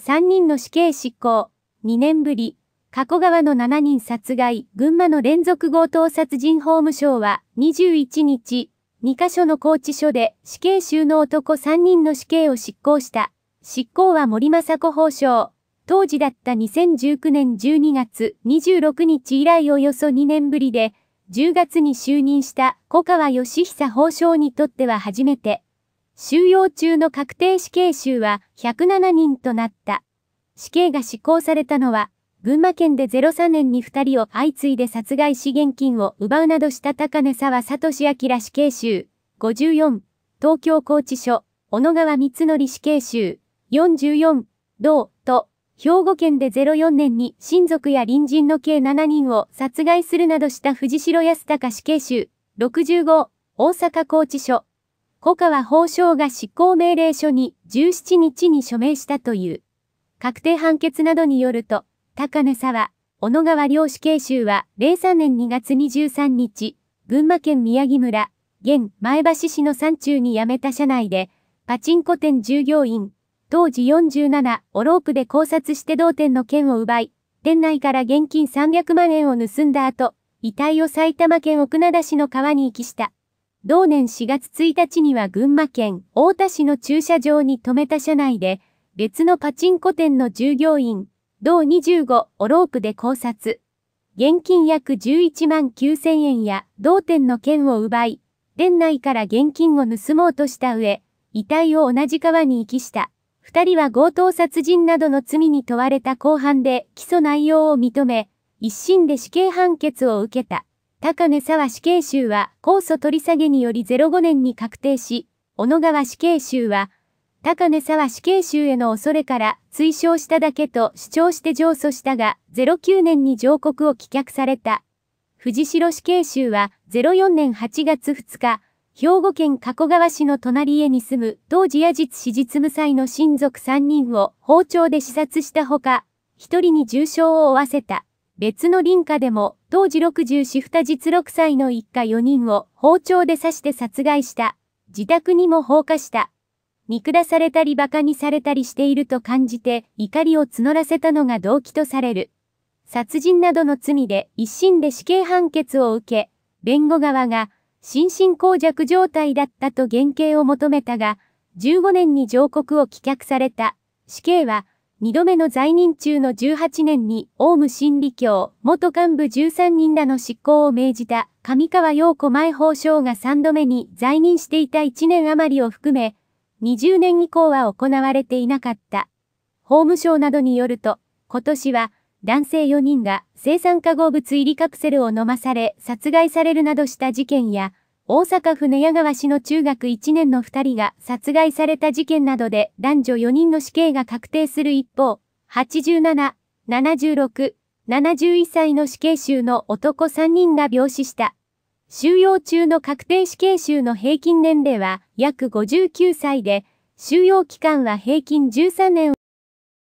3人の死刑執行、2年ぶり、加古川の7人殺害、群馬の連続強盗殺人法務省は21日、2カ所の拘置所で死刑囚の男3人の死刑を執行した。執行は森政子法相。当時だった2019年12月26日以来およそ2年ぶりで、10月に就任した古川義久法相にとっては初めて、収容中の確定死刑囚は107人となった。死刑が施行されたのは、群馬県で03年に2人を相次いで殺害し現金を奪うなどした高根沢聡明死刑囚、54、東京拘置所、小野川光則死刑囚、44、同、と、兵庫県で04年に親族や隣人の計7人を殺害するなどした藤代康隆死刑囚、65、大阪拘置所、古川法相が執行命令書に17日に署名したという。確定判決などによると、高根沢、小野川漁師、刑囚は03年2月23日、群馬県宮城村、現前橋市の山中に辞めた車内で、パチンコ店従業員、当時47おロープで考察して同店の券を奪い、店内から現金300万円を盗んだ後、遺体を埼玉県奥灘市の川に遺棄した。同年4月1日には群馬県太田市の駐車場に停めた車内で、別のパチンコ店の従業員、同25をロープで考察。現金約11万9000円や同店の券を奪い、店内から現金を盗もうとした上、遺体を同じ川に遺棄した。二人は強盗殺人などの罪に問われた後半で起訴内容を認め、一審で死刑判決を受けた。高根沢死刑囚は控訴取り下げにより05年に確定し、小野川死刑囚は、高根沢死刑囚への恐れから推奨しただけと主張して上訴したが、09年に上告を棄却された。藤代死刑囚は04年8月2日、兵庫県加古川市の隣家に住む当時野実史実無罪の親族3人を包丁で刺殺したほか、1人に重傷を負わせた。別の林家でも、当時60シフタ実6歳の一家4人を包丁で刺して殺害した。自宅にも放火した。見下されたり馬鹿にされたりしていると感じて怒りを募らせたのが動機とされる。殺人などの罪で一審で死刑判決を受け、弁護側が心神耗弱状態だったと原刑を求めたが、15年に上告を棄却された。死刑は2度目の在任中の18年に、オウム真理教、元幹部13人らの執行を命じた、上川陽子前法相が3度目に在任していた1年余りを含め、20年以降は行われていなかった。法務省などによると、今年は、男性4人が生産化合物入りカプセルを飲まされ殺害されるなどした事件や、大阪府寝屋川市の中学1年の2人が殺害された事件などで男女4人の死刑が確定する一方、87、76、71歳の死刑囚の男3人が病死した。収容中の確定死刑囚の平均年齢は約59歳で、収容期間は平均13年